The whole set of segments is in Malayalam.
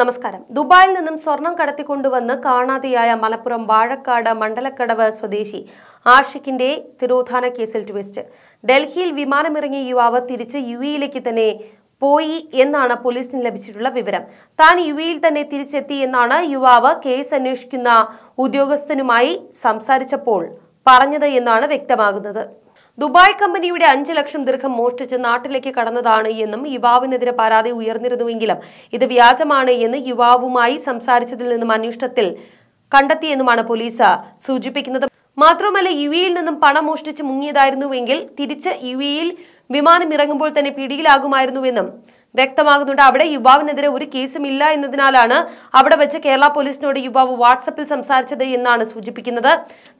നമസ്കാരം ദുബായിൽ നിന്നും സ്വർണം കടത്തിക്കൊണ്ടുവന്ന് കാണാതെയായ മലപ്പുറം വാഴക്കാട് മണ്ഡലക്കടവ് സ്വദേശി ആഷിഖിന്റെ തിരോധാന കേസിൽ ട്വിസ്റ്റ് ഡൽഹിയിൽ വിമാനമിറങ്ങിയ യുവാവ് തിരിച്ച് യു എയിലേക്ക് തന്നെ പോയി എന്നാണ് പോലീസിന് ലഭിച്ചിട്ടുള്ള വിവരം താൻ യു എയിൽ തന്നെ തിരിച്ചെത്തി എന്നാണ് യുവാവ് കേസ് അന്വേഷിക്കുന്ന ഉദ്യോഗസ്ഥനുമായി സംസാരിച്ചപ്പോൾ പറഞ്ഞത് എന്നാണ് വ്യക്തമാകുന്നത് ദുബായ് കമ്പനിയുടെ അഞ്ച് ലക്ഷം ദീർഘം മോഷ്ടിച്ച് നാട്ടിലേക്ക് കടന്നതാണ് എന്നും യുവാവിനെതിരെ പരാതി ഉയർന്നിരുന്നുവെങ്കിലും ഇത് വ്യാജമാണ് എന്ന് യുവാവുമായി സംസാരിച്ചതിൽ നിന്നും അന്വേഷണത്തിൽ കണ്ടെത്തിയെന്നുമാണ് പോലീസ് സൂചിപ്പിക്കുന്നത് മാത്രമല്ല യു എയിൽ നിന്നും പണം മോഷ്ടിച്ച് മുങ്ങിയതായിരുന്നുവെങ്കിൽ തിരിച്ച് യു എയിൽ വിമാനം ഇറങ്ങുമ്പോൾ തന്നെ പിടിയിലാകുമായിരുന്നുവെന്നും വ്യക്തമാകുന്നുണ്ട് അവിടെ യുവാവിനെതിരെ ഒരു കേസും ഇല്ല എന്നതിനാലാണ് അവിടെ വെച്ച് കേരള പോലീസിനോട് യുവാവ് വാട്സപ്പിൽ സംസാരിച്ചത് എന്നാണ് സൂചിപ്പിക്കുന്നത്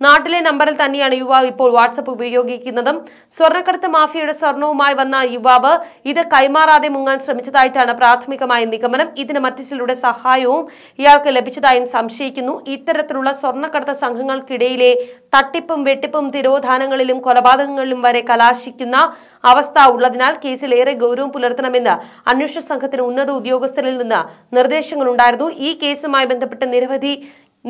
നാട്ടിലെ നമ്പറിൽ തന്നെയാണ് യുവാവ് ഇപ്പോൾ വാട്സപ്പ് ഉപയോഗിക്കുന്നതും സ്വർണ്ണക്കടത്ത് മാഫിയയുടെ സ്വർണവുമായി വന്ന യുവാവ് ഇത് കൈമാറാതെ മുങ്ങാൻ ശ്രമിച്ചതായിട്ടാണ് പ്രാഥമികമായ നിഗമനം ഇതിന് മറ്റു ചിലരുടെ സഹായവും ഇയാൾക്ക് ലഭിച്ചതായും സംശയിക്കുന്നു ഇത്തരത്തിലുള്ള സ്വർണ്ണക്കടത്ത് സംഘങ്ങൾക്കിടയിലെ തട്ടിപ്പും വെട്ടിപ്പും തിരോധാനങ്ങളിലും കൊലപാതകങ്ങളിലും വരെ കലാശിക്കുന്ന അവസ്ഥ ഉള്ളതിനാൽ കേസിൽ ഏറെ ഗൗരവം പുലർത്തണമെന്ന് അന്വേഷണ സംഘത്തിന് ഉന്നത ഉദ്യോഗസ്ഥരിൽ നിന്ന് നിർദ്ദേശങ്ങളുണ്ടായിരുന്നു ഈ കേസുമായി ബന്ധപ്പെട്ട് നിരവധി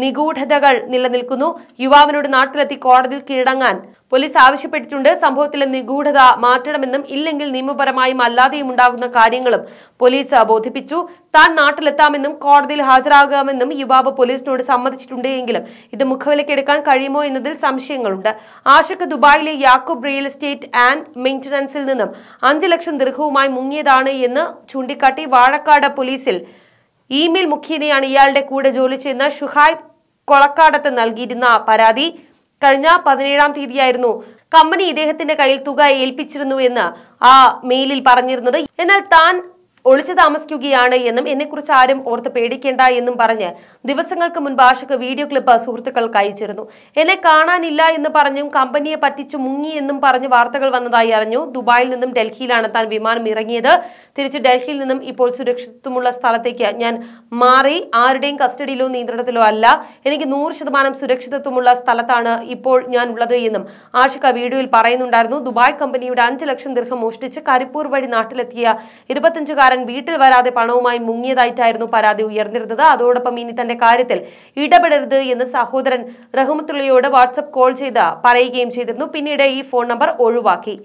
നിഗൂഢതകൾ നിലനിൽക്കുന്നു യുവാവിനോട് നാട്ടിലെത്തി കോടതിയിൽ കീഴടങ്ങാൻ പോലീസ് ആവശ്യപ്പെട്ടിട്ടുണ്ട് സംഭവത്തിലെ നിഗൂഢത മാറ്റണമെന്നും ഇല്ലെങ്കിൽ നിയമപരമായും അല്ലാതെയും ഉണ്ടാകുന്ന കാര്യങ്ങളും പോലീസ് ബോധിപ്പിച്ചു താൻ നാട്ടിലെത്താമെന്നും കോടതിയിൽ ഹാജരാകാമെന്നും യുവാവ് പോലീസിനോട് സമ്മതിച്ചിട്ടുണ്ടെങ്കിലും ഇത് മുഖവിലക്കെടുക്കാൻ കഴിയുമോ എന്നതിൽ സംശയങ്ങളുണ്ട് ആഷക് ദുബായിലെ യാക്കൂബ് റിയൽ എസ്റ്റേറ്റ് ആൻഡ് മെയിൻ്റനൻസിൽ നിന്നും അഞ്ചു ലക്ഷം ദീർഘവുമായി മുങ്ങിയതാണ് എന്ന് ചൂണ്ടിക്കാട്ടി വാഴക്കാട് പോലീസിൽ ഇമെയിൽ മുഖേനയാണ് ഇയാളുടെ കൂടെ ജോലി ചെയ്യുന്ന ഷുഹൈബ് കൊളക്കാടത്ത് നൽകിയിരുന്ന പരാതി കഴിഞ്ഞ പതിനേഴാം തീയതിയായിരുന്നു കമ്പനി ഇദ്ദേഹത്തിന്റെ കയ്യിൽ തുക ഏൽപ്പിച്ചിരുന്നു എന്ന് ആ മെയിലിൽ പറഞ്ഞിരുന്നത് എന്നാൽ താൻ ഒളിച്ചു താമസിക്കുകയാണ് എന്നും എന്നെക്കുറിച്ച് ആരും ഓർത്ത് പേടിക്കേണ്ട എന്നും പറഞ്ഞ് ദിവസങ്ങൾക്ക് മുൻപ് ആഷിക്ക് വീഡിയോ ക്ലിപ്പ് സുഹൃത്തുക്കൾക്ക് അയച്ചിരുന്നു എന്നെ കാണാനില്ല എന്ന് പറഞ്ഞും കമ്പനിയെ പറ്റിച്ചു മുങ്ങി എന്നും പറഞ്ഞ് വാർത്തകൾ വന്നതായി അറിഞ്ഞു ദുബായിൽ നിന്നും ഡൽഹിയിലാണ് താൻ വിമാനം ഇറങ്ങിയത് തിരിച്ച് ഡൽഹിയിൽ നിന്നും ഇപ്പോൾ സുരക്ഷിതമുള്ള സ്ഥലത്തേക്ക് ഞാൻ മാറി ആരുടെയും കസ്റ്റഡിയിലോ നിയന്ത്രണത്തിലോ അല്ല എനിക്ക് നൂറ് ശതമാനം സുരക്ഷിതത്വമുള്ള സ്ഥലത്താണ് ഇപ്പോൾ ഞാൻ ഉള്ളത് എന്നും ആഷിക വീഡിയോയിൽ പറയുന്നുണ്ടായിരുന്നു ദുബായ് കമ്പനിയുടെ അഞ്ച് ലക്ഷം ദീർഘം മോഷ്ടിച്ച് കരിപ്പൂർ വഴി നാട്ടിലെത്തിയ ഇരുപത്തിയഞ്ചുകാരൻ വീട്ടിൽ വരാതെ പണവുമായി മുങ്ങിയതായിട്ടായിരുന്നു പരാതി ഉയർന്നിരുന്നത് അതോടൊപ്പം ഇനി തന്റെ കാര്യത്തിൽ ഇടപെടരുത് എന്ന് സഹോദരൻ റഹ്മത്തുള്ളിയോട് വാട്സപ്പ് കോൾ ചെയ്ത് പറയുകയും ചെയ്തിരുന്നു പിന്നീട് ഈ ഫോൺ നമ്പർ ഒഴിവാക്കി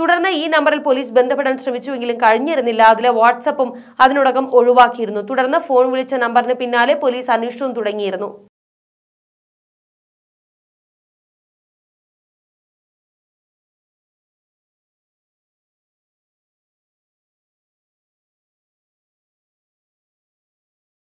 തുടർന്ന് ഈ നമ്പറിൽ പോലീസ് ബന്ധപ്പെടാൻ ശ്രമിച്ചുവെങ്കിലും കഴിഞ്ഞിരുന്നില്ല അതിലെ വാട്സപ്പും അതിനോടകം ഒഴിവാക്കിയിരുന്നു തുടർന്ന് ഫോൺ വിളിച്ച നമ്പറിന് പിന്നാലെ പോലീസ് അന്വേഷണവും തുടങ്ങിയിരുന്നു